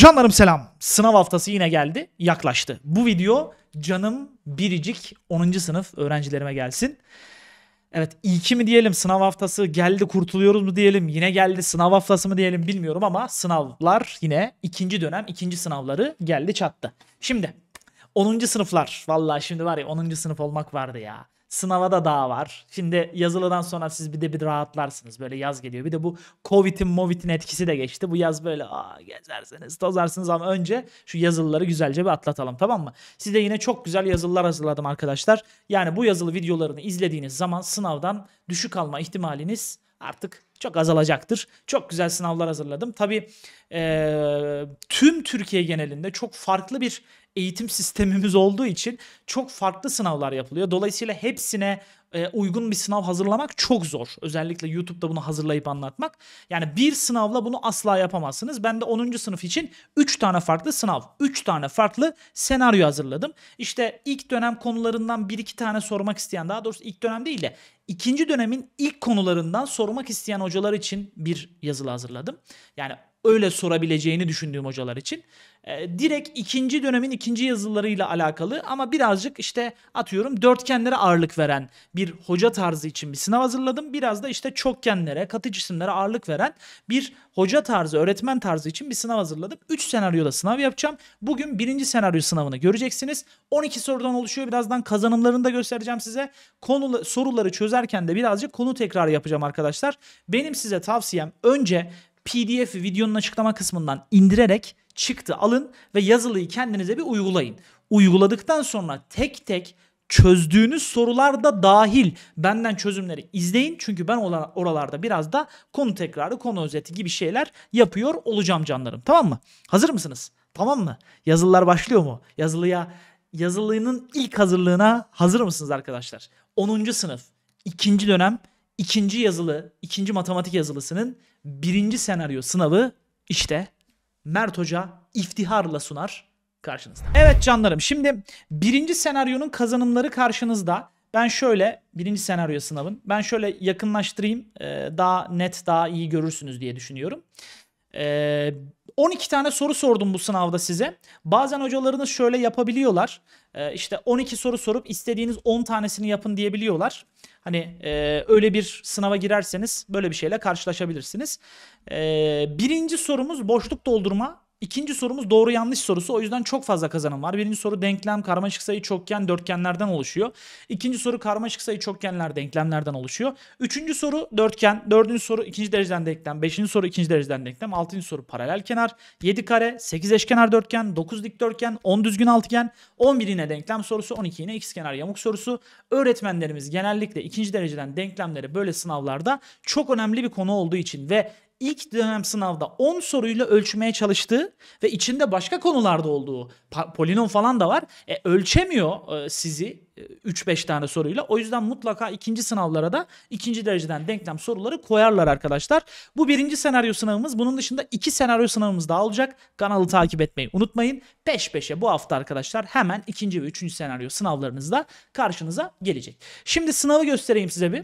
Canlarım selam. Sınav haftası yine geldi, yaklaştı. Bu video canım biricik 10. sınıf öğrencilerime gelsin. Evet iyi ki mi diyelim sınav haftası geldi kurtuluyoruz mu diyelim yine geldi sınav haftası mı diyelim bilmiyorum ama sınavlar yine ikinci dönem ikinci sınavları geldi çattı. Şimdi 10. sınıflar vallahi şimdi var ya 10. sınıf olmak vardı ya. Sınava da daha var. Şimdi yazılıdan sonra siz bir de bir rahatlarsınız. Böyle yaz geliyor. Bir de bu Covid'in Movit'in etkisi de geçti. Bu yaz böyle aa, gezersiniz tozarsınız ama önce şu yazılıları güzelce bir atlatalım tamam mı? Size yine çok güzel yazılılar hazırladım arkadaşlar. Yani bu yazılı videolarını izlediğiniz zaman sınavdan düşük alma ihtimaliniz artık çok azalacaktır. Çok güzel sınavlar hazırladım. Tabii e, tüm Türkiye genelinde çok farklı bir eğitim sistemimiz olduğu için çok farklı sınavlar yapılıyor. Dolayısıyla hepsine e, uygun bir sınav hazırlamak çok zor. Özellikle YouTube'da bunu hazırlayıp anlatmak. Yani bir sınavla bunu asla yapamazsınız. Ben de 10. sınıf için 3 tane farklı sınav, 3 tane farklı senaryo hazırladım. İşte ilk dönem konularından 1-2 tane sormak isteyen, daha doğrusu ilk dönem değil de ikinci dönemin ilk konularından sormak isteyen hocalar için bir yazılı hazırladım. Yani öyle sorabileceğini düşündüğüm hocalar için. Ee, direkt ikinci dönemin ikinci yazılarıyla alakalı ama birazcık işte atıyorum dörtgenlere ağırlık veren bir bir hoca tarzı için bir sınav hazırladım. Biraz da işte çokgenlere, katı cisimlere ağırlık veren bir hoca tarzı, öğretmen tarzı için bir sınav hazırladım. 3 senaryoda sınav yapacağım. Bugün birinci senaryo sınavını göreceksiniz. 12 sorudan oluşuyor. Birazdan kazanımlarını da göstereceğim size. Konu, soruları çözerken de birazcık konu tekrarı yapacağım arkadaşlar. Benim size tavsiyem önce PDF videonun açıklama kısmından indirerek çıktı alın ve yazılıyı kendinize bir uygulayın. Uyguladıktan sonra tek tek çözdüğünüz sorular da dahil benden çözümleri izleyin. Çünkü ben oralarda biraz da konu tekrarı, konu özeti gibi şeyler yapıyor olacağım canlarım. Tamam mı? Hazır mısınız? Tamam mı? Yazılılar başlıyor mu? Yazılıya yazılının ilk hazırlığına hazır mısınız arkadaşlar? 10. sınıf 2. dönem 2. yazılı 2. matematik yazılısının 1. senaryo sınavı işte Mert Hoca iftiharla sunar karşınızda. Evet canlarım şimdi birinci senaryonun kazanımları karşınızda. Ben şöyle birinci senaryo sınavın ben şöyle yakınlaştırayım e, daha net daha iyi görürsünüz diye düşünüyorum. 12 e, tane soru sordum bu sınavda size. Bazen hocalarınız şöyle yapabiliyorlar. E, işte 12 soru sorup istediğiniz 10 tanesini yapın diyebiliyorlar. Hani öyle bir sınava girerseniz böyle bir şeyle karşılaşabilirsiniz. Birinci sorumuz boşluk doldurma İkinci sorumuz doğru yanlış sorusu. O yüzden çok fazla kazanım var. Birinci soru denklem, karmaşık sayı, çokgen, dörtgenlerden oluşuyor. İkinci soru karmaşık sayı, çokgenler, denklemlerden oluşuyor. Üçüncü soru dörtgen. Dördüncü soru ikinci dereceden denklem. Beşinci soru ikinci dereceden denklem. Altıncı soru paralel kenar. Yedi kare, sekiz eşkenar dörtgen, dokuz dikdörtgen, on düzgün altıgen on birine denklem sorusu, on iki yine kenar yamuk sorusu. Öğretmenlerimiz genellikle ikinci dereceden denklemleri böyle sınavlarda çok önemli bir konu olduğu için ve ilk dönem sınavda 10 soruyla ölçmeye çalıştığı ve içinde başka konularda olduğu polinom falan da var. E, ölçemiyor e, sizi 3-5 e, tane soruyla. O yüzden mutlaka ikinci sınavlara da ikinci dereceden denklem soruları koyarlar arkadaşlar. Bu birinci senaryo sınavımız. Bunun dışında iki senaryo sınavımız daha olacak. Kanalı takip etmeyi unutmayın. Peş peşe bu hafta arkadaşlar hemen ikinci ve üçüncü senaryo sınavlarınızda karşınıza gelecek. Şimdi sınavı göstereyim size bir.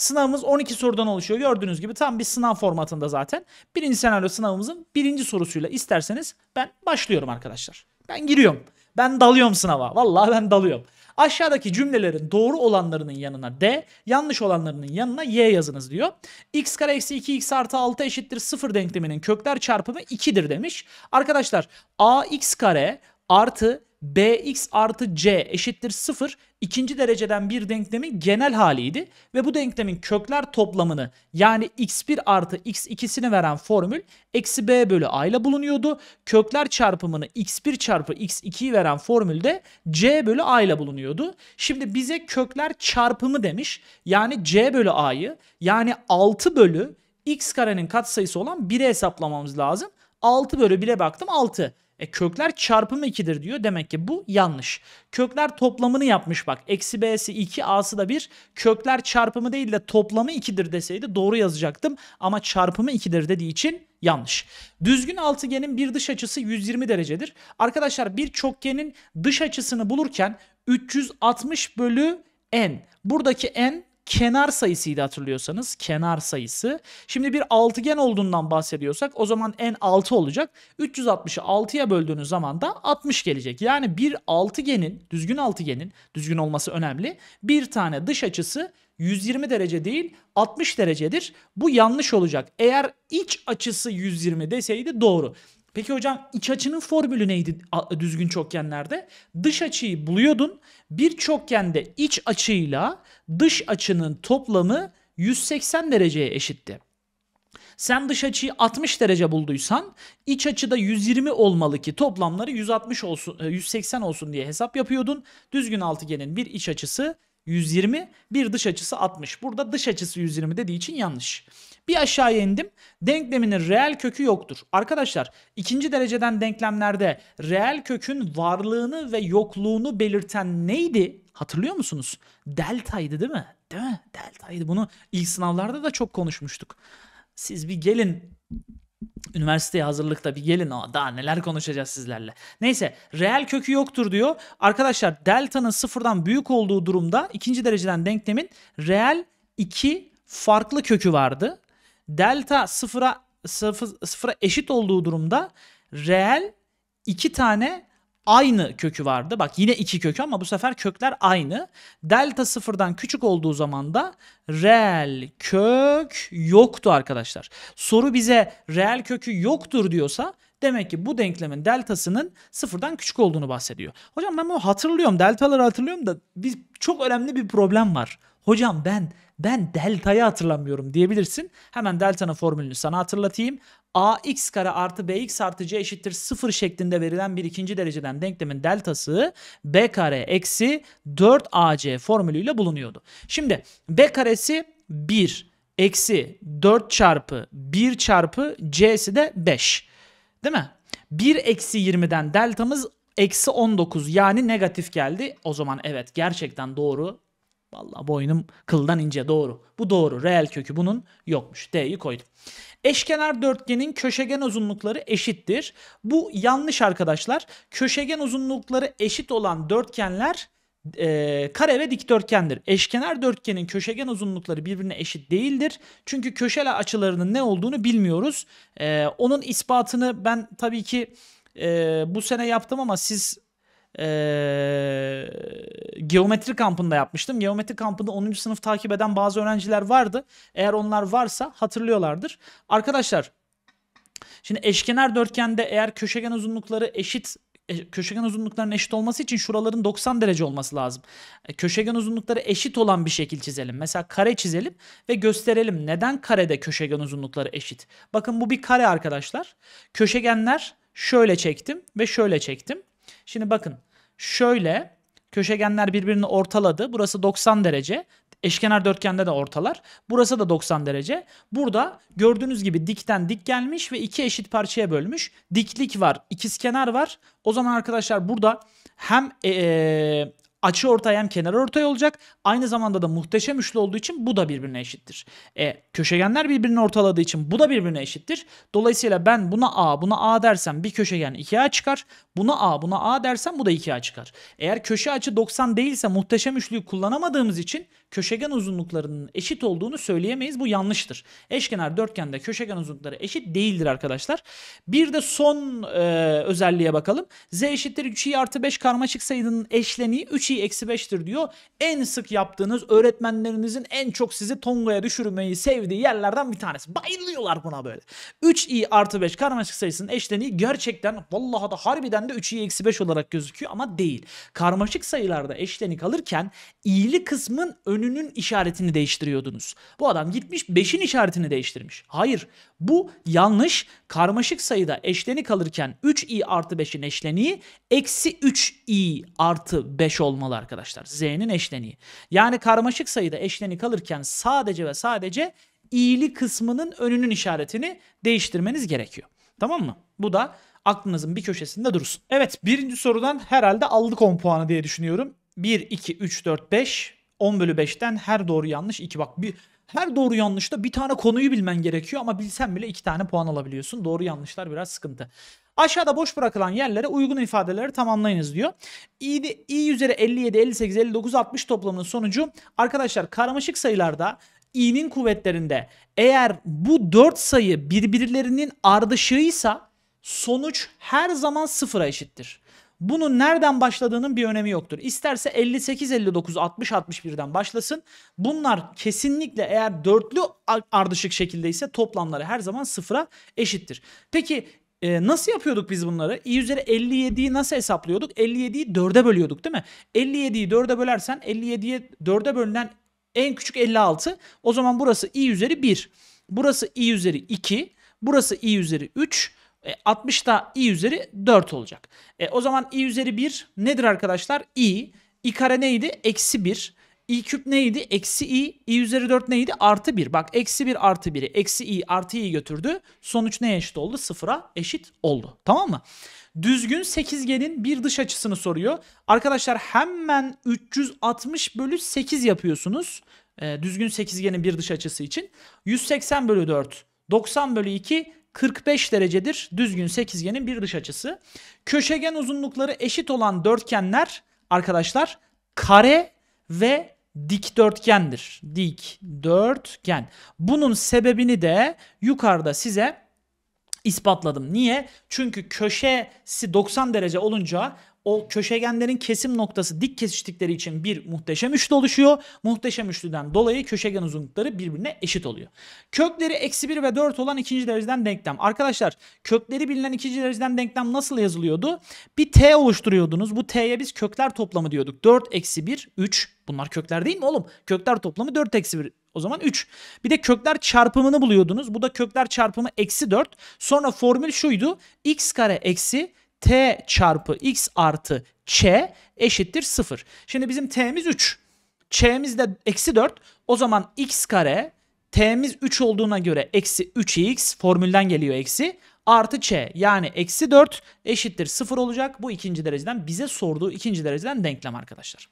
Sınavımız 12 sorudan oluşuyor. Gördüğünüz gibi tam bir sınav formatında zaten. Birinci senaryo sınavımızın birinci sorusuyla isterseniz ben başlıyorum arkadaşlar. Ben giriyorum. Ben dalıyorum sınava. Vallahi ben dalıyorum. Aşağıdaki cümlelerin doğru olanlarının yanına D, yanlış olanlarının yanına Y yazınız diyor. x kare eksi 2x artı 6 eşittir 0 denkleminin kökler çarpımı 2'dir demiş. Arkadaşlar A x kare artı bx artı c eşittir 0 ikinci dereceden bir denklemin genel haliydi ve bu denklemin kökler toplamını yani x1 artı x2'sini veren formül eksi b bölü a ile bulunuyordu. Kökler çarpımını x1 çarpı x2'yi veren formülde c bölü a ile bulunuyordu. Şimdi bize kökler çarpımı demiş yani c bölü a'yı yani 6 bölü x karenin katsayısı olan 1'e hesaplamamız lazım. 6 bölü 1'e baktım 6. E kökler çarpım 2'dir diyor. Demek ki bu yanlış. Kökler toplamını yapmış bak. Eksi b'si 2 a'sı da 1. Kökler çarpımı değil de toplamı 2'dir deseydi doğru yazacaktım. Ama çarpımı 2'dir dediği için yanlış. Düzgün altıgenin bir dış açısı 120 derecedir. Arkadaşlar bir çokgenin dış açısını bulurken 360 bölü n. Buradaki n kenar sayısıydı hatırlıyorsanız. Kenar sayısı. Şimdi bir altıgen olduğundan bahsediyorsak o zaman en 6 olacak. 360'ı 6'ya böldüğünüz zaman da 60 gelecek. Yani bir altıgenin, düzgün altıgenin, düzgün olması önemli. Bir tane dış açısı 120 derece değil 60 derecedir. Bu yanlış olacak. Eğer iç açısı 120 deseydi doğru. Peki hocam iç açının formülü neydi düzgün çokgenlerde? Dış açıyı buluyordun. Bir çokgende iç açıyla dış açının toplamı 180 dereceye eşitti. Sen dış açıyı 60 derece bulduysan iç açı da 120 olmalı ki toplamları 160 olsun 180 e, olsun diye hesap yapıyordun. Düzgün altıgenin bir iç açısı 120, bir dış açısı 60. Burada dış açısı 120 dediği için yanlış. Bir aşağıya indim. Denkleminin reel kökü yoktur. Arkadaşlar ikinci dereceden denklemlerde reel kökün varlığını ve yokluğunu belirten neydi? Hatırlıyor musunuz? Delta'ydı değil mi? Değil mi? Delta'ydı. Bunu ilk sınavlarda da çok konuşmuştuk. Siz bir gelin Üniversiteye hazırlıkta bir gelin o daha neler konuşacağız sizlerle. Neyse reel kökü yoktur diyor. Arkadaşlar delta'nın sıfırdan büyük olduğu durumda ikinci dereceden denklemin reel iki farklı kökü vardı. Delta sıfıra, sıfır, sıfıra eşit olduğu durumda reel iki tane aynı kökü vardı. Bak yine iki kökü ama bu sefer kökler aynı. Delta sıfırdan küçük olduğu zaman da reel kök yoktu arkadaşlar. Soru bize reel kökü yoktur diyorsa Demek ki bu denklemin deltasının sıfırdan küçük olduğunu bahsediyor. Hocam ben bunu hatırlıyorum. Deltaları hatırlıyorum da biz çok önemli bir problem var. Hocam ben ben deltayı hatırlamıyorum diyebilirsin. Hemen deltanın formülünü sana hatırlatayım. ax kare artı bx artı c eşittir sıfır şeklinde verilen bir ikinci dereceden denklemin deltası b kare eksi 4ac formülüyle bulunuyordu. Şimdi b karesi 1 eksi 4 çarpı 1 çarpı c'si de 5. Değil mi? 1 eksi 20'den deltamız eksi 19 yani negatif geldi. O zaman evet gerçekten doğru. Vallahi boynum kıldan ince doğru. Bu doğru. Reel kökü bunun yokmuş. D'yi koydum. Eşkenar dörtgenin köşegen uzunlukları eşittir. Bu yanlış arkadaşlar. Köşegen uzunlukları eşit olan dörtgenler e, kare ve dikdörtgendir. Eşkenar dörtgenin köşegen uzunlukları birbirine eşit değildir. Çünkü köşeler açılarının ne olduğunu bilmiyoruz. E, onun ispatını ben tabii ki e, bu sene yaptım ama siz e, geometri kampında yapmıştım. Geometri kampında 10. sınıf takip eden bazı öğrenciler vardı. Eğer onlar varsa hatırlıyorlardır. Arkadaşlar Şimdi eşkenar dörtgende eğer köşegen uzunlukları eşit e, köşegen uzunluklarının eşit olması için şuraların 90 derece olması lazım. E, köşegen uzunlukları eşit olan bir şekil çizelim. Mesela kare çizelim ve gösterelim neden karede köşegen uzunlukları eşit. Bakın bu bir kare arkadaşlar. Köşegenler şöyle çektim ve şöyle çektim. Şimdi bakın şöyle köşegenler birbirini ortaladı. Burası 90 derece. Eşkenar dörtgende de ortalar. Burası da 90 derece. Burada gördüğünüz gibi dikten dik gelmiş ve iki eşit parçaya bölmüş. Diklik var, ikizkenar var. O zaman arkadaşlar burada hem e, e Açı ortay hem kenar ortay olacak. Aynı zamanda da muhteşem üçlü olduğu için bu da birbirine eşittir. E, köşegenler birbirini ortaladığı için bu da birbirine eşittir. Dolayısıyla ben buna A buna A dersem bir köşegen 2A çıkar. Buna A buna A dersem bu da 2A çıkar. Eğer köşe açı 90 değilse muhteşem üçlüyü kullanamadığımız için köşegen uzunluklarının eşit olduğunu söyleyemeyiz. Bu yanlıştır. Eşkenar dörtgende köşegen uzunlukları eşit değildir arkadaşlar. Bir de son e, özelliğe bakalım. Z eşittir 3i artı 5 karmaşık sayının eşleniği 3 şey eksi 5'tir diyor. En sık yaptığınız öğretmenlerinizin en çok sizi Tonga'ya düşürmeyi sevdiği yerlerden bir tanesi. Bayılıyorlar buna böyle. 3i artı 5 karmaşık sayısının eşleniği gerçekten vallaha da harbiden de 3i eksi 5 olarak gözüküyor ama değil. Karmaşık sayılarda eşlenik alırken i'li kısmın önünün işaretini değiştiriyordunuz. Bu adam gitmiş 5'in işaretini değiştirmiş. Hayır bu yanlış karmaşık sayıda eşleni kalırken 3i artı 5'in eşleniği eksi 3i artı 5 olmalı arkadaşlar. Z'nin eşleniği. Yani karmaşık sayıda eşleni kalırken sadece ve sadece i'li kısmının önünün işaretini değiştirmeniz gerekiyor. Tamam mı? Bu da aklınızın bir köşesinde dursun. Evet birinci sorudan herhalde aldık 10 puanı diye düşünüyorum. 1, 2, 3, 4, 5. 10 bölü 5'ten her doğru yanlış 2. Bak bir her doğru yanlışta bir tane konuyu bilmen gerekiyor ama bilsen bile iki tane puan alabiliyorsun. Doğru yanlışlar biraz sıkıntı. Aşağıda boş bırakılan yerlere uygun ifadeleri tamamlayınız diyor. i, i üzeri 57, 58, 59, 60 toplamının sonucu arkadaşlar karmaşık sayılarda i'nin kuvvetlerinde eğer bu 4 sayı birbirlerinin ardışığıysa sonuç her zaman sıfıra eşittir. Bunun nereden başladığının bir önemi yoktur. İsterse 58, 59, 60, 61'den başlasın. Bunlar kesinlikle eğer dörtlü ardışık şekilde ise toplamları her zaman sıfıra eşittir. Peki e, nasıl yapıyorduk biz bunları? i üzeri 57'yi nasıl hesaplıyorduk? 57'yi 4'e bölüyorduk değil mi? 57'yi 4'e bölersen 57'ye 4'e bölünen en küçük 56. O zaman burası i üzeri 1. Burası i üzeri 2. Burası i üzeri 3. E, da i üzeri 4 olacak. E, o zaman i üzeri 1 nedir arkadaşlar? i. i kare neydi? Eksi 1. i küp neydi? Eksi i. i üzeri 4 neydi? Artı 1. Bak eksi 1 artı 1'i. Eksi i artı i götürdü. Sonuç neye eşit oldu? Sıfıra eşit oldu. Tamam mı? Düzgün sekizgenin bir dış açısını soruyor. Arkadaşlar hemen 360 bölü 8 yapıyorsunuz. E, düzgün sekizgenin bir dış açısı için. 180 bölü 4. 90 bölü 2 45 derecedir düzgün sekizgenin bir dış açısı. Köşegen uzunlukları eşit olan dörtgenler arkadaşlar kare ve dikdörtgendir. dörtgen. Bunun sebebini de yukarıda size ispatladım. Niye? Çünkü köşesi 90 derece olunca o köşegenlerin kesim noktası dik kesiştikleri için bir muhteşem üçlü oluşuyor. Muhteşem üçlüden dolayı köşegen uzunlukları birbirine eşit oluyor. Kökleri eksi 1 ve 4 olan ikinci dereceden denklem. Arkadaşlar kökleri bilinen ikinci dereceden denklem nasıl yazılıyordu? Bir t oluşturuyordunuz. Bu t'ye biz kökler toplamı diyorduk. 4 eksi 1, 3. Bunlar kökler değil mi oğlum? Kökler toplamı 4 eksi 1. O zaman 3. Bir de kökler çarpımını buluyordunuz. Bu da kökler çarpımı eksi 4. Sonra formül şuydu. x kare eksi t çarpı x artı ç eşittir 0. Şimdi bizim t'miz 3. ç'miz de eksi 4. O zaman x kare t'miz 3 olduğuna göre eksi 3x formülden geliyor eksi artı ç yani eksi 4 eşittir 0 olacak. Bu ikinci dereceden bize sorduğu ikinci dereceden denklem arkadaşlar.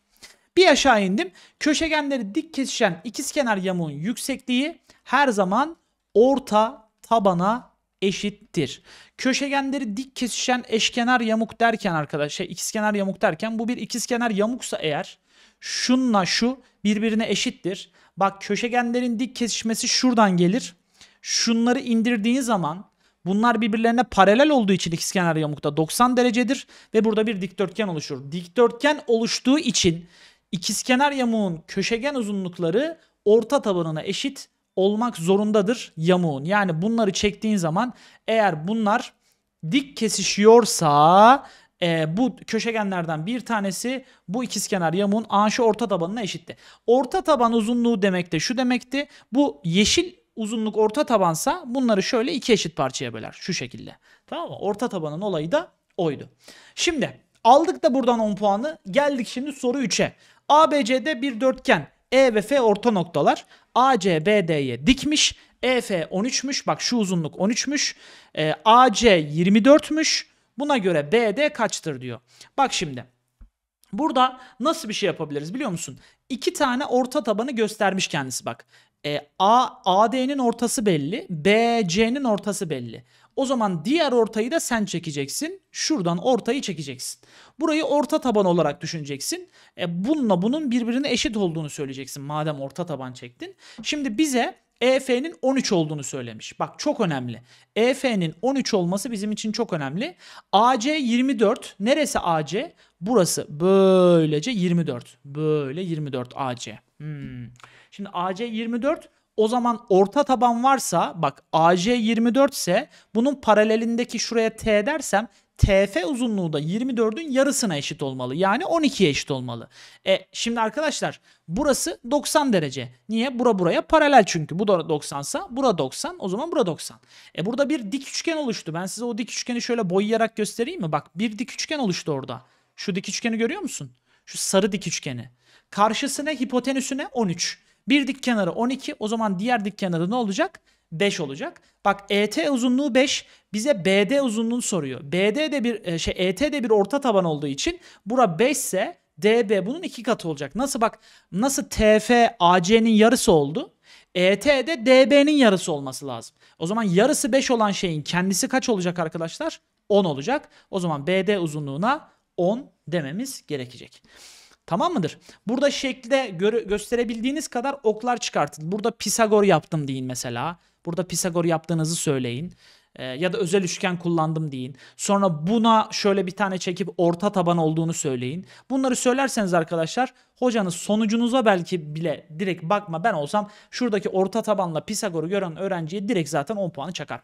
Bir aşağı indim. Köşegenleri dik kesişen ikizkenar yamuğun yüksekliği her zaman orta tabana eşittir. Köşegenleri dik kesişen eşkenar yamuk derken arkadaşlar şey, ikizkenar yamuk derken bu bir ikizkenar yamuksa eğer şunla şu birbirine eşittir. Bak köşegenlerin dik kesişmesi şuradan gelir. Şunları indirdiğin zaman bunlar birbirlerine paralel olduğu için ikizkenar yamukta 90 derecedir ve burada bir dikdörtgen oluşur. Dikdörtgen oluştuğu için ikizkenar yamuğun köşegen uzunlukları orta tabanına eşit olmak zorundadır yamuğun. Yani bunları çektiğin zaman eğer bunlar dik kesişiyorsa e, bu köşegenlerden bir tanesi bu ikizkenar yamuğun anşı orta tabanına eşitti. Orta taban uzunluğu demek de şu demekti. Bu yeşil uzunluk orta tabansa bunları şöyle iki eşit parçaya böler şu şekilde. Tamam mı? Orta tabanın olayı da oydu. Şimdi aldık da buradan 10 puanı. Geldik şimdi soru 3'e. ABC'de bir dörtgen e ve F orta noktalar. AC BD'ye dikmiş. EF 13'müş. Bak şu uzunluk 13'müş. E, AC 24'müş. Buna göre BD kaçtır diyor. Bak şimdi. Burada nasıl bir şey yapabiliriz biliyor musun? İki tane orta tabanı göstermiş kendisi bak. E, A, AD'nin ortası belli. BC'nin ortası belli. O zaman diğer ortayı da sen çekeceksin. Şuradan ortayı çekeceksin. Burayı orta taban olarak düşüneceksin. E bununla bunun birbirine eşit olduğunu söyleyeceksin madem orta taban çektin. Şimdi bize EF'nin 13 olduğunu söylemiş. Bak çok önemli. EF'nin 13 olması bizim için çok önemli. AC 24. Neresi AC? Burası böylece 24. Böyle 24 AC. Hmm. Şimdi AC 24 o zaman orta taban varsa bak AC 24 ise bunun paralelindeki şuraya T dersem TF uzunluğu da 24'ün yarısına eşit olmalı. Yani 12'ye eşit olmalı. E şimdi arkadaşlar burası 90 derece. Niye? Bura buraya paralel çünkü. Bu da 90 sa bura 90 o zaman bura 90. E burada bir dik üçgen oluştu. Ben size o dik üçgeni şöyle boyayarak göstereyim mi? Bak bir dik üçgen oluştu orada. Şu dik üçgeni görüyor musun? Şu sarı dik üçgeni. Karşısına hipotenüsüne 13. Bir dik kenarı 12 o zaman diğer dik kenarı ne olacak? 5 olacak. Bak ET uzunluğu 5 bize BD uzunluğunu soruyor. BD de bir e, şey ET de bir orta taban olduğu için bura 5 ise DB bunun iki katı olacak. Nasıl bak nasıl TF AC'nin yarısı oldu? ET de DB'nin yarısı olması lazım. O zaman yarısı 5 olan şeyin kendisi kaç olacak arkadaşlar? 10 olacak. O zaman BD uzunluğuna 10 dememiz gerekecek. Tamam mıdır? Burada şekilde gö- gösterebildiğiniz kadar oklar çıkartın. Burada Pisagor yaptım deyin mesela. Burada Pisagor yaptığınızı söyleyin. Ee, ya da özel üçgen kullandım deyin. Sonra buna şöyle bir tane çekip orta taban olduğunu söyleyin. Bunları söylerseniz arkadaşlar hocanız sonucunuza belki bile direkt bakma ben olsam şuradaki orta tabanla Pisagor'u gören öğrenciye direkt zaten 10 puanı çakar.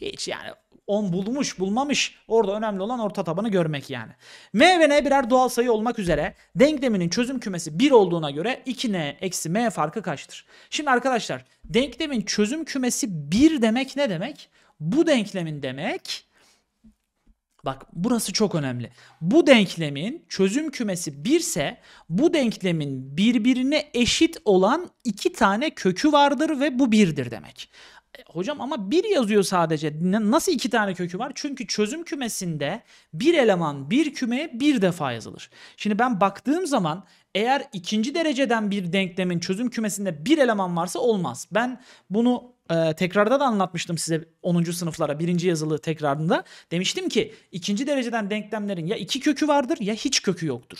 Hiç yani 10 bulmuş bulmamış orada önemli olan orta tabanı görmek yani. M ve N birer doğal sayı olmak üzere denkleminin çözüm kümesi 1 olduğuna göre 2N eksi M farkı kaçtır? Şimdi arkadaşlar denklemin çözüm kümesi 1 demek ne demek? Bu denklemin demek Bak burası çok önemli. Bu denklemin çözüm kümesi 1 ise bu denklemin birbirine eşit olan 2 tane kökü vardır ve bu 1'dir demek. Hocam ama bir yazıyor sadece. Nasıl iki tane kökü var? Çünkü çözüm kümesinde bir eleman bir kümeye bir defa yazılır. Şimdi ben baktığım zaman eğer ikinci dereceden bir denklemin çözüm kümesinde bir eleman varsa olmaz. Ben bunu e, tekrarda da anlatmıştım size 10. sınıflara birinci yazılı tekrarında. Demiştim ki ikinci dereceden denklemlerin ya iki kökü vardır ya hiç kökü yoktur.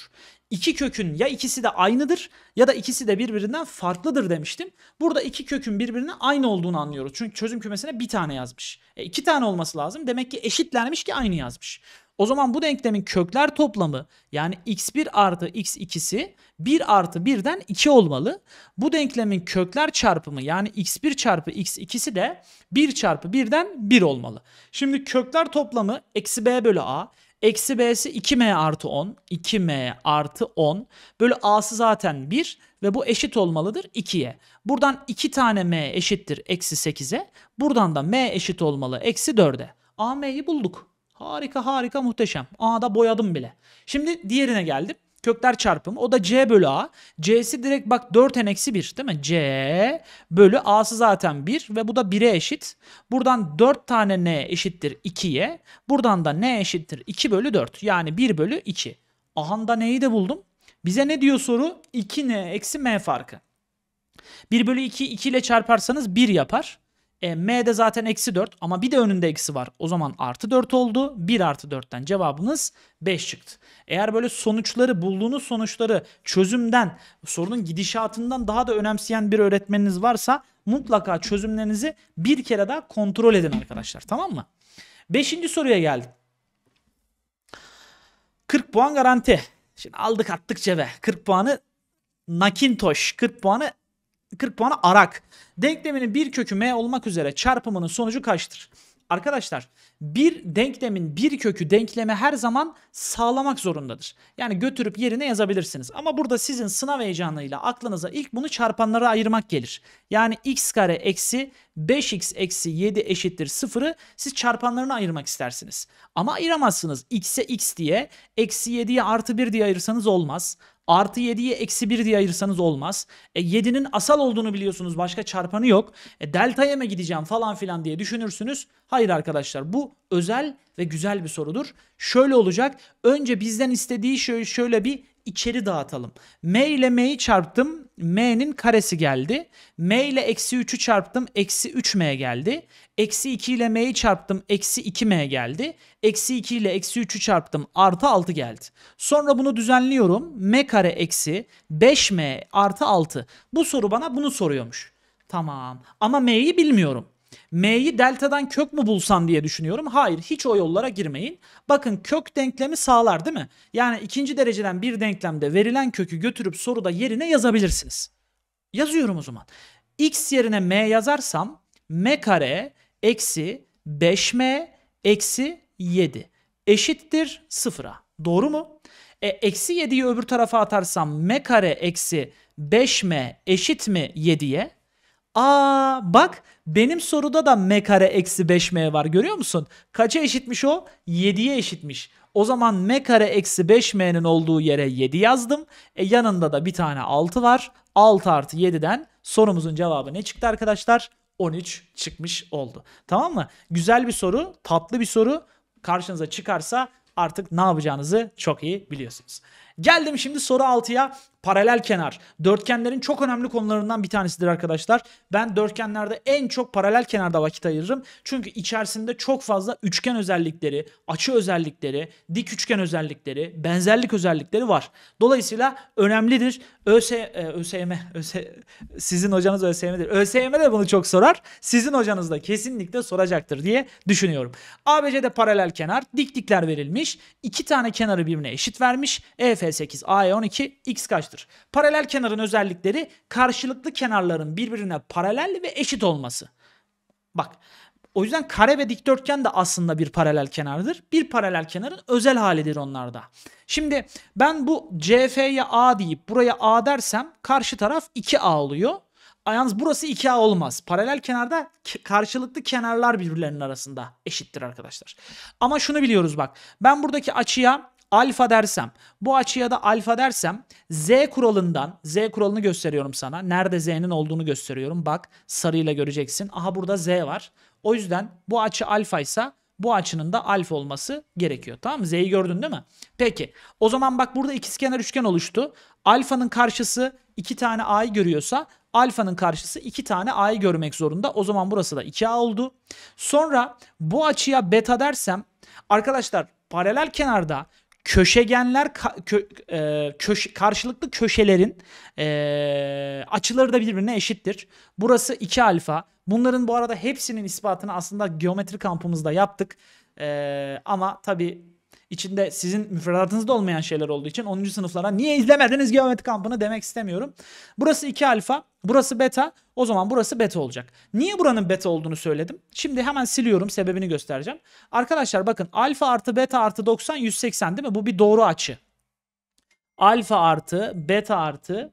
İki kökün ya ikisi de aynıdır ya da ikisi de birbirinden farklıdır demiştim. Burada iki kökün birbirine aynı olduğunu anlıyoruz. Çünkü çözüm kümesine bir tane yazmış. E, iki tane olması lazım. Demek ki eşitlenmiş ki aynı yazmış. O zaman bu denklemin kökler toplamı yani x1 artı x2'si 1 artı 1'den 2 olmalı. Bu denklemin kökler çarpımı yani x1 çarpı x2'si de 1 çarpı 1'den 1 olmalı. Şimdi kökler toplamı eksi b bölü a. Eksi b'si 2m artı 10. 2m artı 10. Bölü a'sı zaten 1 ve bu eşit olmalıdır 2'ye. Buradan 2 tane m eşittir eksi 8'e. Buradan da m eşit olmalı eksi 4'e. m'yi bulduk. Harika harika muhteşem. A'da boyadım bile. Şimdi diğerine geldim. Kökler çarpımı. O da C bölü A. C'si direkt bak 4n eksi 1 değil mi? C bölü A'sı zaten 1 ve bu da 1'e eşit. Buradan 4 tane N eşittir 2'ye. Buradan da N eşittir 2 bölü 4. Yani 1 bölü 2. Ahanda neyi de buldum. Bize ne diyor soru? 2N eksi M farkı. 1 bölü 2 2 ile çarparsanız 1 yapar. E, de zaten eksi 4 ama bir de önünde eksi var. O zaman artı 4 oldu. 1 artı 4'ten cevabımız 5 çıktı. Eğer böyle sonuçları bulduğunuz sonuçları çözümden sorunun gidişatından daha da önemseyen bir öğretmeniniz varsa mutlaka çözümlerinizi bir kere daha kontrol edin arkadaşlar tamam mı? Beşinci soruya geldik. 40 puan garanti. Şimdi aldık attık cebe. 40 puanı Nakintosh 40 puanı 40 puanı arak. Denkleminin bir kökü m olmak üzere çarpımının sonucu kaçtır? Arkadaşlar bir denklemin bir kökü denkleme her zaman sağlamak zorundadır. Yani götürüp yerine yazabilirsiniz. Ama burada sizin sınav heyecanıyla aklınıza ilk bunu çarpanlara ayırmak gelir. Yani x kare eksi 5x eksi 7 eşittir 0'ı siz çarpanlarına ayırmak istersiniz. Ama ayıramazsınız. x'e x diye eksi 7'ye artı 1 diye ayırsanız olmaz. Artı 7'yi eksi 1 diye ayırsanız olmaz. E, 7'nin asal olduğunu biliyorsunuz. Başka çarpanı yok. E, delta'ya mı gideceğim falan filan diye düşünürsünüz. Hayır arkadaşlar bu özel ve güzel bir sorudur. Şöyle olacak. Önce bizden istediği şöyle, şöyle bir içeri dağıtalım. M ile M'yi çarptım m'nin karesi geldi. m ile eksi 3'ü çarptım eksi 3m geldi. Eksi 2 ile m'yi çarptım eksi 2m geldi. Eksi 2 ile eksi 3'ü çarptım artı 6 geldi. Sonra bunu düzenliyorum. m kare eksi 5m artı 6. Bu soru bana bunu soruyormuş. Tamam ama m'yi bilmiyorum. M'yi delta'dan kök mü bulsam diye düşünüyorum. Hayır hiç o yollara girmeyin. Bakın kök denklemi sağlar değil mi? Yani ikinci dereceden bir denklemde verilen kökü götürüp soruda yerine yazabilirsiniz. Yazıyorum o zaman. X yerine M yazarsam M kare eksi 5M eksi 7 eşittir sıfıra. Doğru mu? E, eksi 7'yi öbür tarafa atarsam m kare eksi 5m eşit mi 7'ye? Aa bak benim soruda da m kare eksi 5m var görüyor musun? Kaça eşitmiş o? 7'ye eşitmiş. O zaman m kare eksi 5m'nin olduğu yere 7 yazdım. E, yanında da bir tane 6 var. 6 artı 7'den sorumuzun cevabı ne çıktı arkadaşlar? 13 çıkmış oldu. Tamam mı? Güzel bir soru, tatlı bir soru. Karşınıza çıkarsa artık ne yapacağınızı çok iyi biliyorsunuz. Geldim şimdi soru 6'ya. Paralel kenar. Dörtgenlerin çok önemli konularından bir tanesidir arkadaşlar. Ben dörtgenlerde en çok paralel kenarda vakit ayırırım. Çünkü içerisinde çok fazla üçgen özellikleri, açı özellikleri, dik üçgen özellikleri, benzerlik özellikleri var. Dolayısıyla önemlidir. ÖS, e, ÖSYM, ÖS, sizin hocanız ÖSYM'dir. ÖSYM de bunu çok sorar. Sizin hocanız da kesinlikle soracaktır diye düşünüyorum. ABC'de paralel kenar, dik dikler verilmiş. iki tane kenarı birbirine eşit vermiş. EF N8, A'ya 12, X kaçtır? Paralel kenarın özellikleri karşılıklı kenarların birbirine paralel ve eşit olması. Bak o yüzden kare ve dikdörtgen de aslında bir paralel kenardır. Bir paralel kenarın özel halidir onlarda. Şimdi ben bu CF'ye A deyip buraya A dersem karşı taraf 2A oluyor. Yalnız burası 2A olmaz. Paralel kenarda karşılıklı kenarlar birbirlerinin arasında eşittir arkadaşlar. Ama şunu biliyoruz bak. Ben buradaki açıya alfa dersem bu açıya da alfa dersem z kuralından z kuralını gösteriyorum sana. Nerede z'nin olduğunu gösteriyorum. Bak sarıyla göreceksin. Aha burada z var. O yüzden bu açı alfa ise bu açının da alfa olması gerekiyor. Tamam mı? Z'yi gördün değil mi? Peki. O zaman bak burada ikizkenar üçgen oluştu. Alfanın karşısı iki tane a'yı görüyorsa alfanın karşısı iki tane a'yı görmek zorunda. O zaman burası da 2a oldu. Sonra bu açıya beta dersem arkadaşlar paralel kenarda köşegenler kö, e, köş, karşılıklı köşelerin e, açıları da birbirine eşittir. Burası 2 alfa. Bunların bu arada hepsinin ispatını aslında geometri kampımızda yaptık. E, ama tabii içinde sizin müfredatınızda olmayan şeyler olduğu için 10. sınıflara niye izlemediniz geometri kampını demek istemiyorum. Burası 2 alfa, burası beta. O zaman burası beta olacak. Niye buranın beta olduğunu söyledim? Şimdi hemen siliyorum sebebini göstereceğim. Arkadaşlar bakın alfa artı beta artı 90 180 değil mi? Bu bir doğru açı. Alfa artı beta artı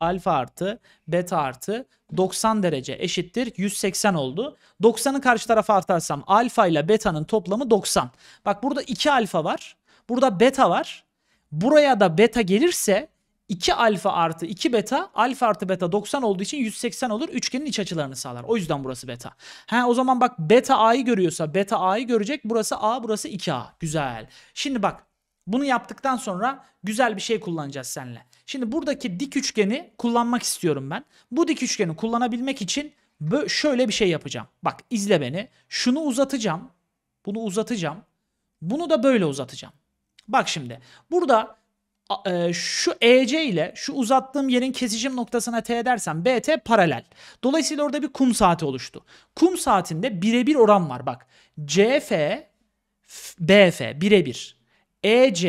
alfa artı beta artı 90 derece eşittir 180 oldu. 90'ı karşı tarafa artarsam alfa ile beta'nın toplamı 90. Bak burada 2 alfa var. Burada beta var. Buraya da beta gelirse 2 alfa artı 2 beta alfa artı beta 90 olduğu için 180 olur. Üçgenin iç açılarını sağlar. O yüzden burası beta. Ha o zaman bak beta a'yı görüyorsa beta a'yı görecek. Burası a burası 2a. Güzel. Şimdi bak bunu yaptıktan sonra güzel bir şey kullanacağız seninle. Şimdi buradaki dik üçgeni kullanmak istiyorum ben. Bu dik üçgeni kullanabilmek için şöyle bir şey yapacağım. Bak izle beni. Şunu uzatacağım. Bunu uzatacağım. Bunu da böyle uzatacağım. Bak şimdi burada e, şu EC ile şu uzattığım yerin kesişim noktasına T dersem BT paralel. Dolayısıyla orada bir kum saati oluştu. Kum saatinde birebir oran var bak. CF BF birebir. EC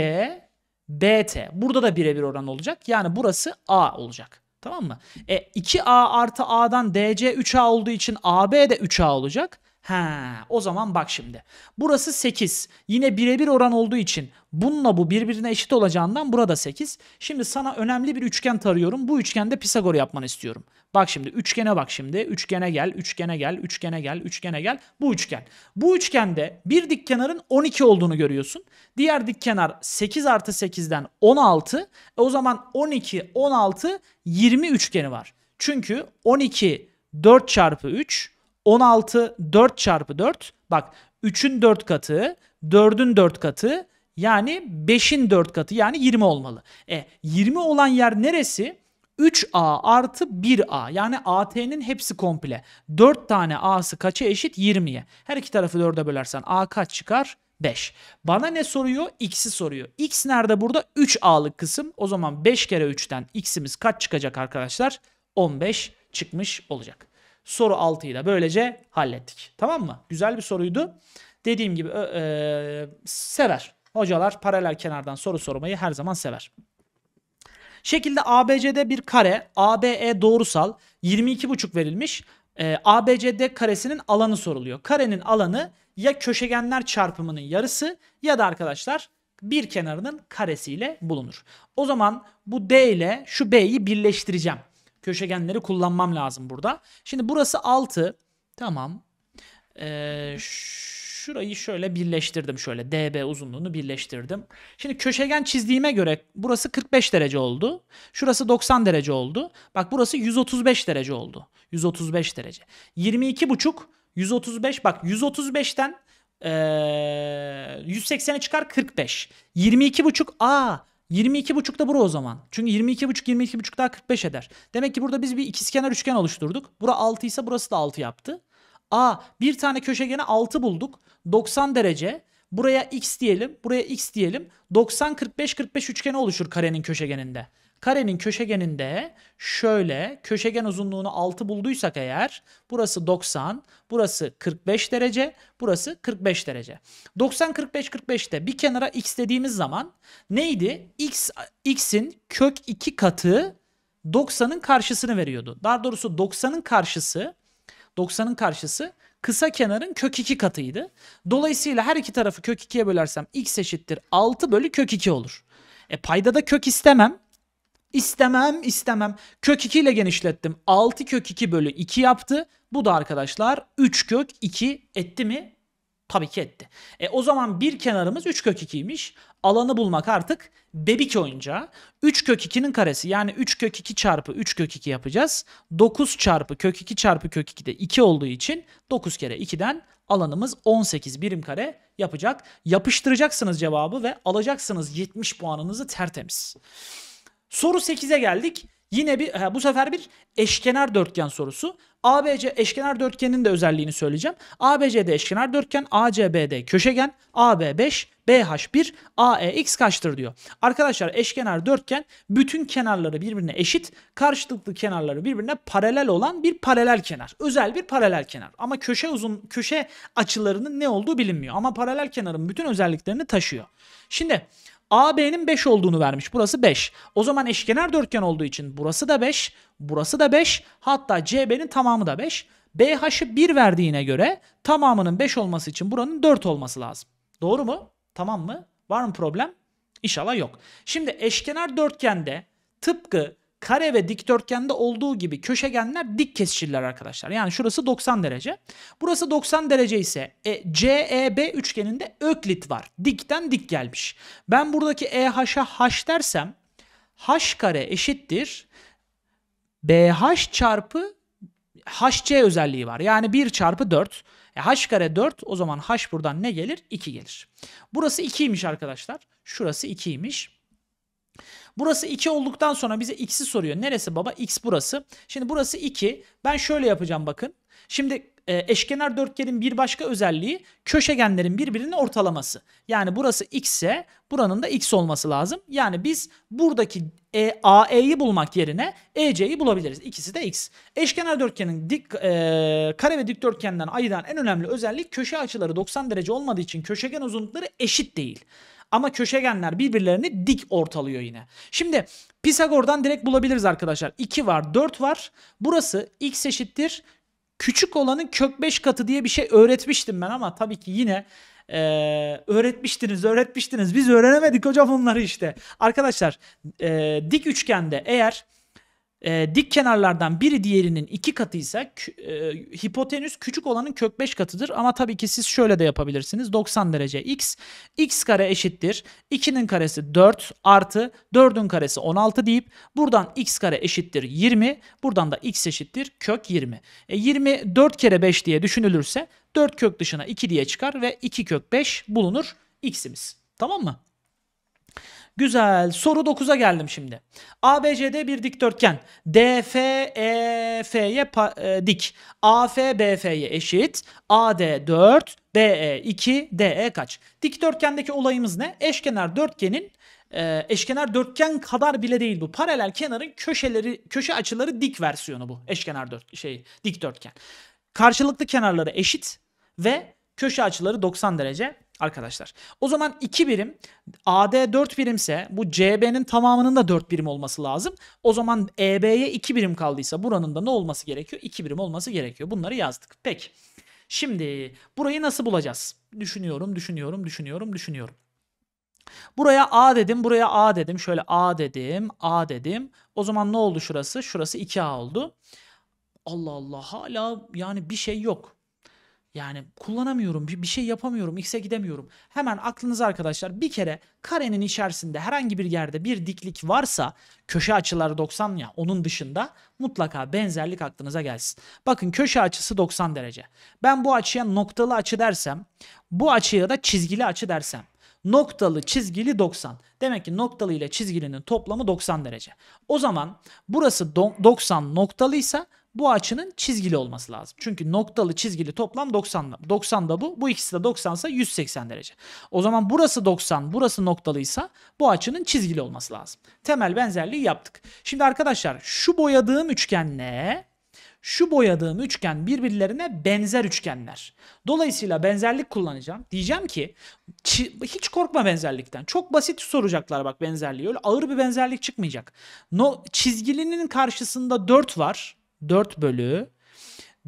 BT. Burada da birebir oran olacak. Yani burası A olacak. Tamam mı? E, 2A artı A'dan DC 3A olduğu için AB de 3A olacak. Ha, o zaman bak şimdi. Burası 8. Yine birebir oran olduğu için bununla bu birbirine eşit olacağından burada 8. Şimdi sana önemli bir üçgen tarıyorum. Bu üçgende Pisagor yapmanı istiyorum. Bak şimdi üçgene bak şimdi. Üçgene gel, üçgene gel, üçgene gel, üçgene gel. Bu üçgen. Bu üçgende bir dik kenarın 12 olduğunu görüyorsun. Diğer dik kenar 8 artı 8'den 16. E o zaman 12, 16, 20 üçgeni var. Çünkü 12 4 çarpı 3, 16 4 çarpı 4. Bak 3'ün 4 katı, 4'ün 4 katı yani 5'in 4 katı yani 20 olmalı. E 20 olan yer neresi? 3A artı 1A yani AT'nin hepsi komple. 4 tane A'sı kaça eşit? 20'ye. Her iki tarafı 4'e bölersen A kaç çıkar? 5. Bana ne soruyor? X'i soruyor. X nerede burada? 3A'lık kısım. O zaman 5 kere 3'ten X'imiz kaç çıkacak arkadaşlar? 15 çıkmış olacak. Soru 6'yı da böylece hallettik. Tamam mı? Güzel bir soruydu. Dediğim gibi e, sever. Hocalar paralel kenardan soru sormayı her zaman sever. Şekilde ABCD bir kare, ABE doğrusal 22,5 verilmiş. E, ee, ABCD karesinin alanı soruluyor. Karenin alanı ya köşegenler çarpımının yarısı ya da arkadaşlar bir kenarının karesiyle bulunur. O zaman bu D ile şu B'yi birleştireceğim. Köşegenleri kullanmam lazım burada. Şimdi burası 6. Tamam. Ee, şurayı şöyle birleştirdim. Şöyle DB uzunluğunu birleştirdim. Şimdi köşegen çizdiğime göre burası 45 derece oldu. Şurası 90 derece oldu. Bak burası 135 derece oldu. 135 derece. 22 buçuk 135 bak 135'ten ee, 180'e çıkar 45. 22 buçuk a 22 buçuk da bura o zaman. Çünkü 22 buçuk 22 buçuk daha 45 eder. Demek ki burada biz bir ikizkenar üçgen oluşturduk. Bura 6 ise burası da 6 yaptı. A bir tane köşegene 6 bulduk. 90 derece. Buraya x diyelim. Buraya x diyelim. 90 45 45 üçgeni oluşur karenin köşegeninde. Karenin köşegeninde şöyle köşegen uzunluğunu 6 bulduysak eğer burası 90, burası 45 derece, burası 45 derece. 90 45 45'te bir kenara x dediğimiz zaman neydi? x x'in kök 2 katı 90'ın karşısını veriyordu. Daha doğrusu 90'ın karşısı 90'ın karşısı kısa kenarın kök 2 katıydı. Dolayısıyla her iki tarafı kök 2'ye bölersem x eşittir 6 bölü kök 2 olur. E paydada kök istemem. İstemem istemem. Kök 2 ile genişlettim. 6 kök 2 bölü 2 yaptı. Bu da arkadaşlar 3 kök 2 etti mi? Tabii ki etti. E, o zaman bir kenarımız 3 kök 2'ymiş. Alanı bulmak artık bebik oyuncağı. 3 kök 2'nin karesi yani 3 kök 2 çarpı 3 kök 2 yapacağız. 9 çarpı kök 2 çarpı kök 2 de 2 olduğu için 9 kere 2'den alanımız 18 birim kare yapacak. Yapıştıracaksınız cevabı ve alacaksınız 70 puanınızı tertemiz. Soru 8'e geldik. Yine bir bu sefer bir eşkenar dörtgen sorusu. ABC eşkenar dörtgenin de özelliğini söyleyeceğim. ABC'de eşkenar dörtgen, ACB'de köşegen, AB 5, BH 1, AEX kaçtır diyor. Arkadaşlar eşkenar dörtgen bütün kenarları birbirine eşit, karşılıklı kenarları birbirine paralel olan bir paralel kenar. Özel bir paralel kenar. Ama köşe uzun köşe açılarının ne olduğu bilinmiyor. Ama paralel kenarın bütün özelliklerini taşıyor. Şimdi AB'nin 5 olduğunu vermiş. Burası 5. O zaman eşkenar dörtgen olduğu için burası da 5, burası da 5. Hatta CB'nin tamamı da 5. BH'ı 1 verdiğine göre tamamının 5 olması için buranın 4 olması lazım. Doğru mu? Tamam mı? Var mı problem? İnşallah yok. Şimdi eşkenar dörtgende tıpkı kare ve dikdörtgende olduğu gibi köşegenler dik kesişirler arkadaşlar. Yani şurası 90 derece. Burası 90 derece ise e, CEB üçgeninde öklit var. Dikten dik gelmiş. Ben buradaki EH'a H dersem H kare eşittir BH çarpı HC özelliği var. Yani 1 çarpı 4. E h kare 4 o zaman h buradan ne gelir? 2 gelir. Burası 2'ymiş arkadaşlar. Şurası 2'ymiş. Burası 2 olduktan sonra bize x'i soruyor. Neresi baba? x burası. Şimdi burası 2. Ben şöyle yapacağım bakın. Şimdi e, eşkenar dörtgenin bir başka özelliği köşegenlerin birbirinin ortalaması. Yani burası x ise buranın da x olması lazım. Yani biz buradaki e, AE'yi bulmak yerine EC'yi bulabiliriz. İkisi de x. Eşkenar dörtgenin dik e, kare ve dikdörtgenden ayıran en önemli özellik köşe açıları 90 derece olmadığı için köşegen uzunlukları eşit değil. Ama köşegenler birbirlerini dik ortalıyor yine. Şimdi Pisagor'dan direkt bulabiliriz arkadaşlar. 2 var 4 var. Burası x eşittir küçük olanın kök 5 katı diye bir şey öğretmiştim ben ama tabii ki yine e, öğretmiştiniz öğretmiştiniz biz öğrenemedik hocam onları işte. Arkadaşlar e, dik üçgende eğer e, dik kenarlardan biri diğerinin iki katıysa e, hipotenüs küçük olanın kök 5 katıdır. Ama tabii ki siz şöyle de yapabilirsiniz. 90 derece x, x kare eşittir. 2'nin karesi 4 artı 4'ün karesi 16 deyip buradan x kare eşittir 20. Buradan da x eşittir kök 20. E, 20 4 kere 5 diye düşünülürse 4 kök dışına 2 diye çıkar ve 2 kök 5 bulunur x'imiz. Tamam mı? Güzel. Soru 9'a geldim şimdi. ABCD bir dikdörtgen. DFEF'ye e, dik. AFBF'ye eşit. AD 4, BE 2, DE kaç? Dikdörtgendeki olayımız ne? Eşkenar dörtgenin e, eşkenar dörtgen kadar bile değil bu. Paralel kenarın köşeleri köşe açıları dik versiyonu bu. Eşkenar dört şey dikdörtgen. Karşılıklı kenarları eşit ve köşe açıları 90 derece arkadaşlar. O zaman 2 birim AD 4 birimse bu CB'nin tamamının da 4 birim olması lazım. O zaman EB'ye 2 birim kaldıysa buranın da ne olması gerekiyor? 2 birim olması gerekiyor. Bunları yazdık. Peki. Şimdi burayı nasıl bulacağız? Düşünüyorum, düşünüyorum, düşünüyorum, düşünüyorum. Buraya A dedim, buraya A dedim. Şöyle A dedim, A dedim. O zaman ne oldu şurası? Şurası 2A oldu. Allah Allah hala yani bir şey yok. Yani kullanamıyorum, bir şey yapamıyorum, x'e gidemiyorum. Hemen aklınıza arkadaşlar bir kere karenin içerisinde herhangi bir yerde bir diklik varsa köşe açıları 90 ya onun dışında mutlaka benzerlik aklınıza gelsin. Bakın köşe açısı 90 derece. Ben bu açıya noktalı açı dersem, bu açıya da çizgili açı dersem noktalı çizgili 90. Demek ki noktalı ile çizgilinin toplamı 90 derece. O zaman burası 90 noktalıysa bu açının çizgili olması lazım. Çünkü noktalı çizgili toplam 90. 90 da bu. Bu ikisi de 90 ise 180 derece. O zaman burası 90, burası noktalıysa bu açının çizgili olması lazım. Temel benzerliği yaptık. Şimdi arkadaşlar şu boyadığım üçgenle şu boyadığım üçgen birbirlerine benzer üçgenler. Dolayısıyla benzerlik kullanacağım. Diyeceğim ki hiç korkma benzerlikten. Çok basit soracaklar bak benzerliği. Öyle ağır bir benzerlik çıkmayacak. No, çizgilinin karşısında 4 var. 4 bölü.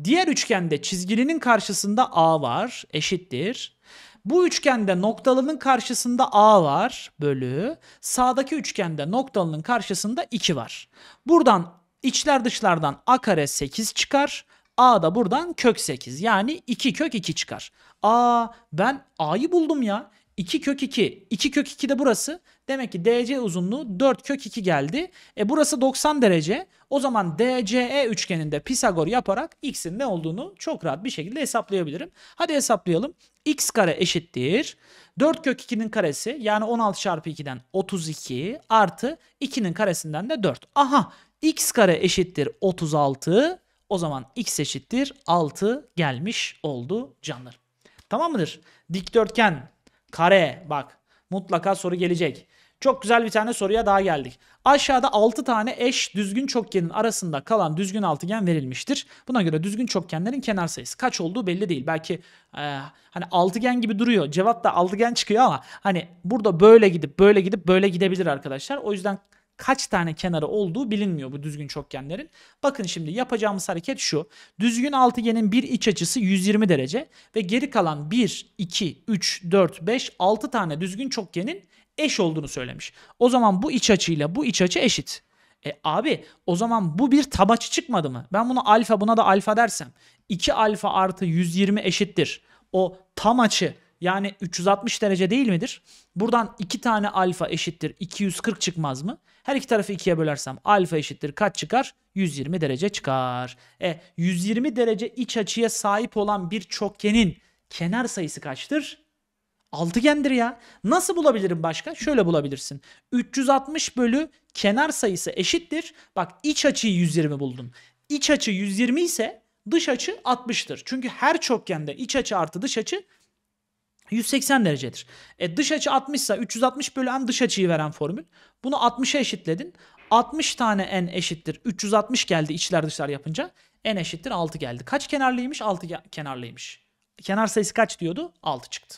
Diğer üçgende çizgilinin karşısında A var eşittir. Bu üçgende noktalının karşısında A var bölü. Sağdaki üçgende noktalının karşısında 2 var. Buradan içler dışlardan A kare 8 çıkar. A da buradan kök 8 yani 2 kök 2 çıkar. Aa ben A'yı buldum ya. 2 kök 2. 2 kök 2 de burası. Demek ki DC uzunluğu 4 kök 2 geldi. E burası 90 derece. O zaman DCE üçgeninde Pisagor yaparak x'in ne olduğunu çok rahat bir şekilde hesaplayabilirim. Hadi hesaplayalım. x kare eşittir. 4 kök 2'nin karesi yani 16 çarpı 2'den 32 artı 2'nin karesinden de 4. Aha x kare eşittir 36. O zaman x eşittir 6 gelmiş oldu canlar. Tamam mıdır? Dikdörtgen Kare bak mutlaka soru gelecek. Çok güzel bir tane soruya daha geldik. Aşağıda 6 tane eş düzgün çokgenin arasında kalan düzgün altıgen verilmiştir. Buna göre düzgün çokgenlerin kenar sayısı kaç olduğu belli değil. Belki e, hani altıgen gibi duruyor. Cevap da altıgen çıkıyor ama hani burada böyle gidip böyle gidip böyle gidebilir arkadaşlar. O yüzden kaç tane kenarı olduğu bilinmiyor bu düzgün çokgenlerin. Bakın şimdi yapacağımız hareket şu. Düzgün altıgenin bir iç açısı 120 derece ve geri kalan 1, 2, 3, 4, 5, 6 tane düzgün çokgenin eş olduğunu söylemiş. O zaman bu iç açıyla bu iç açı eşit. E abi o zaman bu bir tabaçı çıkmadı mı? Ben bunu alfa buna da alfa dersem 2 alfa artı 120 eşittir. O tam açı yani 360 derece değil midir? Buradan 2 tane alfa eşittir 240 çıkmaz mı? Her iki tarafı ikiye bölersem alfa eşittir kaç çıkar? 120 derece çıkar. E 120 derece iç açıya sahip olan bir çokgenin kenar sayısı kaçtır? Altıgendir ya. Nasıl bulabilirim başka? Şöyle bulabilirsin. 360 bölü kenar sayısı eşittir. Bak iç açıyı 120 buldum. İç açı 120 ise dış açı 60'tır. Çünkü her çokgende iç açı artı dış açı 180 derecedir. E dış açı 60 ise 360 bölü n dış açıyı veren formül. Bunu 60'a eşitledin. 60 tane n eşittir. 360 geldi içler dışlar yapınca. n eşittir 6 geldi. Kaç kenarlıymış? 6 kenarlıymış. Kenar sayısı kaç diyordu? 6 çıktı.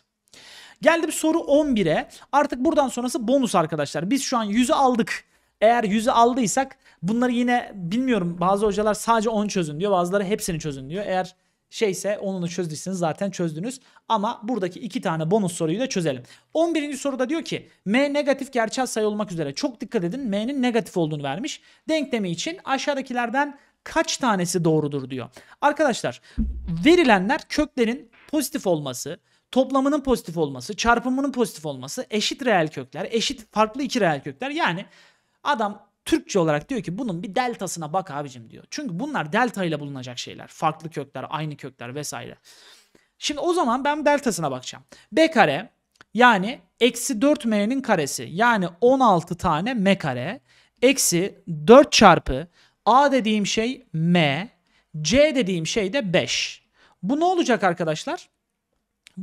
Geldi bir soru 11'e. Artık buradan sonrası bonus arkadaşlar. Biz şu an 100'ü aldık. Eğer 100'ü aldıysak bunları yine bilmiyorum bazı hocalar sadece 10 çözün diyor. Bazıları hepsini çözün diyor. Eğer şeyse onunu çözdüyseniz zaten çözdünüz. Ama buradaki iki tane bonus soruyu da çözelim. 11. soruda diyor ki M negatif gerçel sayı olmak üzere. Çok dikkat edin M'nin negatif olduğunu vermiş. Denklemi için aşağıdakilerden kaç tanesi doğrudur diyor. Arkadaşlar verilenler köklerin pozitif olması, toplamının pozitif olması, çarpımının pozitif olması, eşit reel kökler, eşit farklı iki reel kökler. Yani adam Türkçe olarak diyor ki bunun bir deltasına bak abicim diyor. Çünkü bunlar delta ile bulunacak şeyler. Farklı kökler, aynı kökler vesaire. Şimdi o zaman ben deltasına bakacağım. B kare yani eksi 4m'nin karesi yani 16 tane m kare eksi 4 çarpı a dediğim şey m, c dediğim şey de 5. Bu ne olacak arkadaşlar?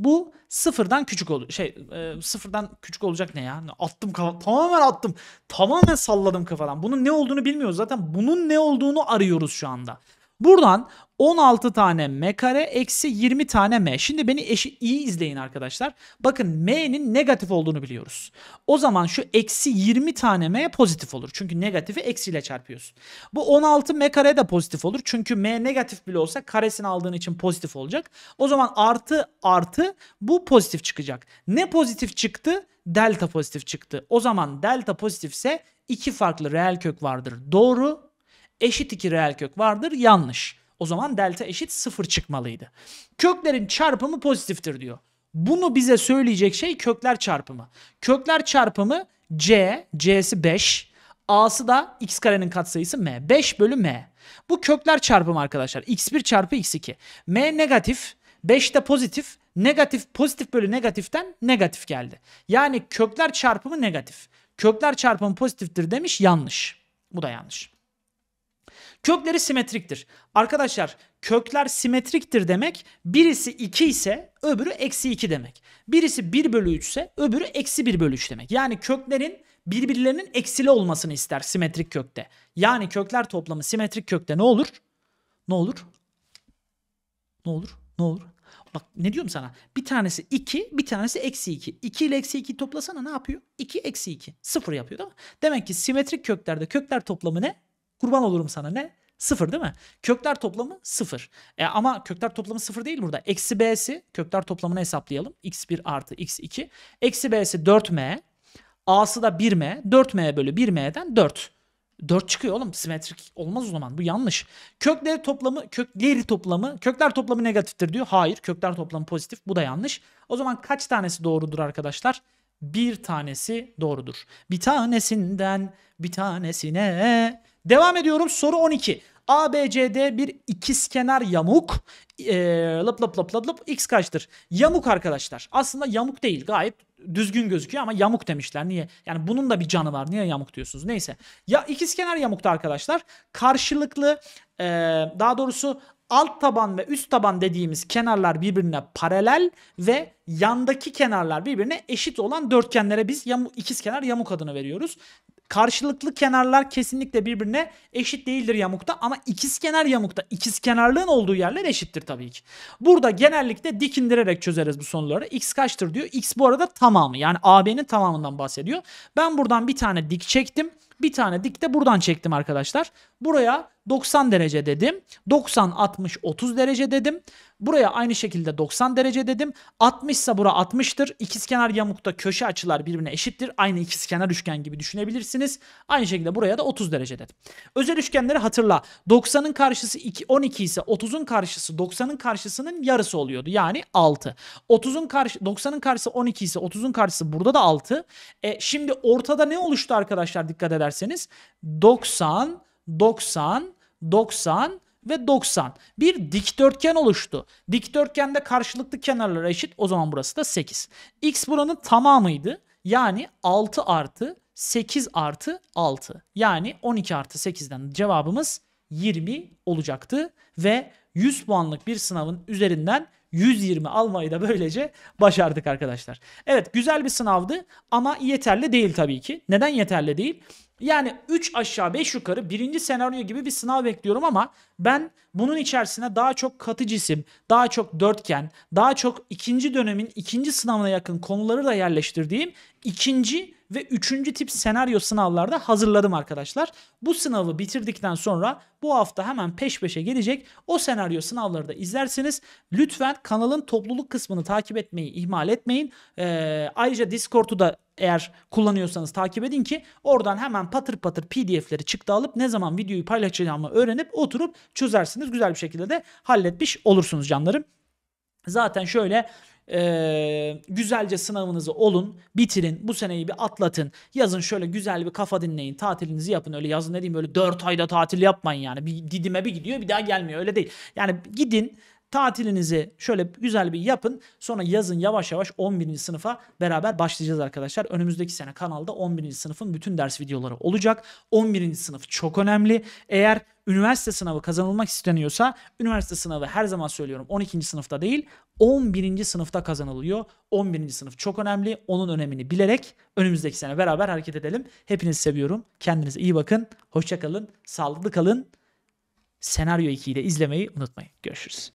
Bu sıfırdan küçük olur. Şey e, sıfırdan küçük olacak ne ya? Attım kafa tamamen attım. Tamamen salladım kafadan. Bunun ne olduğunu bilmiyoruz. Zaten bunun ne olduğunu arıyoruz şu anda. Buradan 16 tane m kare eksi 20 tane m. Şimdi beni eşi iyi izleyin arkadaşlar. Bakın m'nin negatif olduğunu biliyoruz. O zaman şu eksi 20 tane m pozitif olur. Çünkü negatifi eksiyle çarpıyorsun. Bu 16 m kare de pozitif olur. Çünkü m negatif bile olsa karesini aldığın için pozitif olacak. O zaman artı artı bu pozitif çıkacak. Ne pozitif çıktı? Delta pozitif çıktı. O zaman delta pozitifse iki farklı reel kök vardır. Doğru eşit iki reel kök vardır yanlış. O zaman delta eşit sıfır çıkmalıydı. Köklerin çarpımı pozitiftir diyor. Bunu bize söyleyecek şey kökler çarpımı. Kökler çarpımı C, C'si 5, A'sı da x karenin katsayısı m. 5 bölü m. Bu kökler çarpımı arkadaşlar. x1 çarpı x2. m negatif, 5 de pozitif. Negatif, pozitif bölü negatiften negatif geldi. Yani kökler çarpımı negatif. Kökler çarpımı pozitiftir demiş yanlış. Bu da yanlış. Kökleri simetriktir. Arkadaşlar kökler simetriktir demek birisi 2 ise öbürü eksi 2 demek. Birisi 1 bölü 3 ise öbürü eksi 1 bölü 3 demek. Yani köklerin birbirlerinin eksili olmasını ister simetrik kökte. Yani kökler toplamı simetrik kökte ne olur? Ne olur? Ne olur? Ne olur? Bak ne diyorum sana? Bir tanesi 2, bir tanesi eksi 2. 2 ile eksi 2 toplasana ne yapıyor? 2 eksi 2. 0 yapıyor değil mi? Demek ki simetrik köklerde kökler toplamı ne? Kurban olurum sana ne? Sıfır değil mi? Kökler toplamı sıfır. E, ama kökler toplamı sıfır değil burada. Eksi b'si kökler toplamını hesaplayalım. x1 artı x2. Eksi b'si 4m. A'sı da 1m. 4m bölü 1m'den 4. 4 çıkıyor oğlum simetrik olmaz o zaman bu yanlış. Kökler toplamı kökleri toplamı kökler toplamı negatiftir diyor. Hayır kökler toplamı pozitif bu da yanlış. O zaman kaç tanesi doğrudur arkadaşlar? Bir tanesi doğrudur. Bir tanesinden bir tanesine Devam ediyorum soru 12. ABCD bir ikizkenar yamuk. E, lıp lıp lıp lıp lıp x kaçtır? Yamuk arkadaşlar. Aslında yamuk değil gayet düzgün gözüküyor ama yamuk demişler. Niye? Yani bunun da bir canı var. Niye yamuk diyorsunuz? Neyse. Ya ikizkenar yamukta arkadaşlar karşılıklı e, daha doğrusu alt taban ve üst taban dediğimiz kenarlar birbirine paralel ve yandaki kenarlar birbirine eşit olan dörtgenlere biz yamu, ikizkenar yamuk adını veriyoruz. Karşılıklı kenarlar kesinlikle birbirine eşit değildir yamukta ama ikiz kenar yamukta ikiz kenarlığın olduğu yerler eşittir tabii ki. Burada genellikle dik indirerek çözeriz bu soruları. X kaçtır diyor. X bu arada tamamı yani AB'nin tamamından bahsediyor. Ben buradan bir tane dik çektim. Bir tane dik de buradan çektim arkadaşlar. Buraya 90 derece dedim. 90, 60, 30 derece dedim. Buraya aynı şekilde 90 derece dedim. 60 ise bura 60'tır. İkizkenar yamukta köşe açılar birbirine eşittir. Aynı ikizkenar üçgen gibi düşünebilirsiniz. Aynı şekilde buraya da 30 derece dedim. Özel üçgenleri hatırla. 90'ın karşısı 2, 12 ise 30'un karşısı 90'ın karşısının yarısı oluyordu. Yani 6. 30'un karşı 90'ın karşısı 12 ise 30'un karşısı burada da 6. E, şimdi ortada ne oluştu arkadaşlar dikkat ederseniz? 90 90, 90 ve 90. Bir dikdörtgen oluştu. Dikdörtgende karşılıklı kenarlar eşit. O zaman burası da 8. X buranın tamamıydı. Yani 6 artı 8 artı 6. Yani 12 artı 8'den cevabımız 20 olacaktı. Ve 100 puanlık bir sınavın üzerinden 120 almayı da böylece başardık arkadaşlar. Evet güzel bir sınavdı ama yeterli değil tabii ki. Neden yeterli değil? Yani 3 aşağı 5 yukarı birinci senaryo gibi bir sınav bekliyorum ama ben bunun içerisine daha çok katı cisim, daha çok dörtgen, daha çok ikinci dönemin ikinci sınavına yakın konuları da yerleştirdiğim ikinci ve üçüncü tip senaryo sınavlarda hazırladım arkadaşlar. Bu sınavı bitirdikten sonra bu hafta hemen peş peşe gelecek o senaryo sınavları da izlersiniz. Lütfen kanalın topluluk kısmını takip etmeyi ihmal etmeyin. Ee, ayrıca Discord'u da eğer kullanıyorsanız takip edin ki oradan hemen patır patır pdf'leri çıktı alıp ne zaman videoyu paylaşacağımı öğrenip oturup çözersiniz. Güzel bir şekilde de halletmiş olursunuz canlarım. Zaten şöyle ee, güzelce sınavınızı olun, bitirin, bu seneyi bir atlatın. Yazın şöyle güzel bir kafa dinleyin, tatilinizi yapın. Öyle yazın dediğim böyle 4 ayda tatil yapmayın yani. Bir didime bir gidiyor bir daha gelmiyor öyle değil. Yani gidin Tatilinizi şöyle güzel bir yapın. Sonra yazın yavaş yavaş 11. sınıfa beraber başlayacağız arkadaşlar. Önümüzdeki sene kanalda 11. sınıfın bütün ders videoları olacak. 11. sınıf çok önemli. Eğer üniversite sınavı kazanılmak isteniyorsa üniversite sınavı her zaman söylüyorum 12. sınıfta değil 11. sınıfta kazanılıyor. 11. sınıf çok önemli. Onun önemini bilerek önümüzdeki sene beraber hareket edelim. Hepinizi seviyorum. Kendinize iyi bakın. Hoşçakalın. Sağlıklı kalın. Senaryo 2'yi de izlemeyi unutmayın. Görüşürüz.